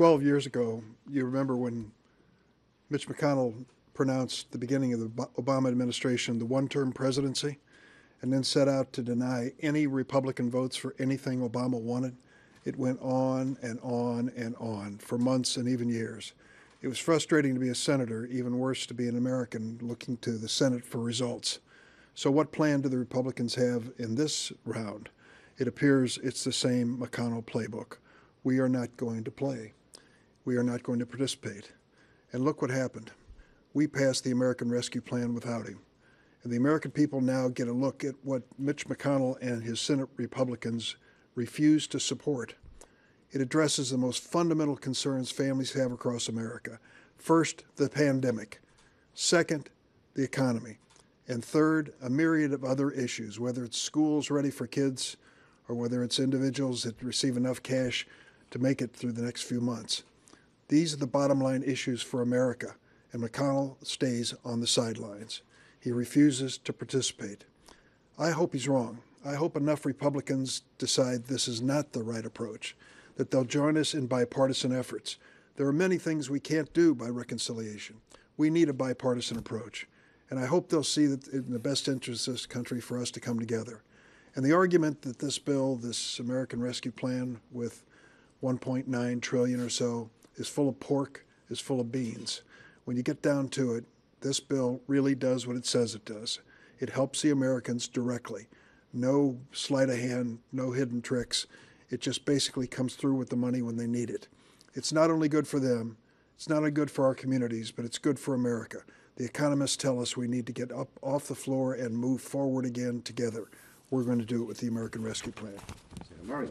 12 years ago, you remember when Mitch McConnell pronounced the beginning of the Obama administration the one term presidency and then set out to deny any Republican votes for anything Obama wanted. It went on and on and on for months and even years. It was frustrating to be a senator, even worse to be an American looking to the Senate for results. So, what plan do the Republicans have in this round? It appears it's the same McConnell playbook. We are not going to play we are not going to participate. And look what happened. We passed the American Rescue Plan without him. And the American people now get a look at what Mitch McConnell and his Senate Republicans refuse to support. It addresses the most fundamental concerns families have across America. First, the pandemic. Second, the economy. And third, a myriad of other issues, whether it's schools ready for kids or whether it's individuals that receive enough cash to make it through the next few months. These are the bottom line issues for America, and McConnell stays on the sidelines. He refuses to participate. I hope he's wrong. I hope enough Republicans decide this is not the right approach, that they'll join us in bipartisan efforts. There are many things we can't do by reconciliation. We need a bipartisan approach. And I hope they'll see that in the best interest of this country for us to come together. And the argument that this bill, this American Rescue Plan with 1.9 trillion or so, is full of pork, is full of beans. When you get down to it, this bill really does what it says it does. It helps the Americans directly. No sleight of hand, no hidden tricks. It just basically comes through with the money when they need it. It's not only good for them, it's not only good for our communities, but it's good for America. The economists tell us we need to get up off the floor and move forward again together. We're going to do it with the American Rescue Plan. Senator Murray.